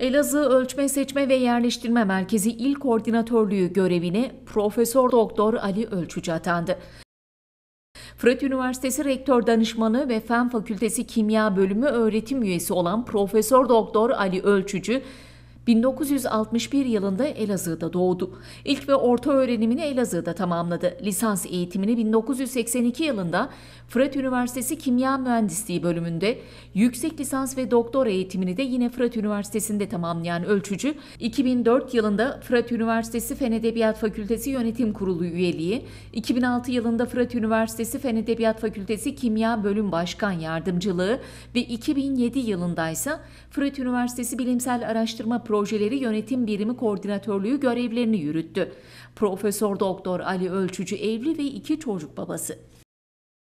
Elazığ Ölçme Seçme ve Yerleştirme Merkezi İl Koordinatörlüğü görevine Profesör Doktor Ali Ölçücü atandı. Fırat Üniversitesi Rektör Danışmanı ve Fen Fakültesi Kimya Bölümü öğretim üyesi olan Profesör Doktor Ali Ölçücü 1961 yılında Elazığ'da doğdu. İlk ve orta öğrenimini Elazığ'da tamamladı. Lisans eğitimini 1982 yılında Fırat Üniversitesi Kimya Mühendisliği bölümünde, yüksek lisans ve doktor eğitimini de yine Fırat Üniversitesi'nde tamamlayan ölçücü, 2004 yılında Fırat Üniversitesi Fen Edebiyat Fakültesi Yönetim Kurulu üyeliği, 2006 yılında Fırat Üniversitesi Fen Edebiyat Fakültesi Kimya Bölüm Başkan Yardımcılığı ve 2007 yılında ise Fırat Üniversitesi Bilimsel Araştırma Projesi Projeleri Yönetim Birimi Koordinatörlüğü görevlerini yürüttü. Profesör Doktor Ali Ölçücü evli ve iki çocuk babası.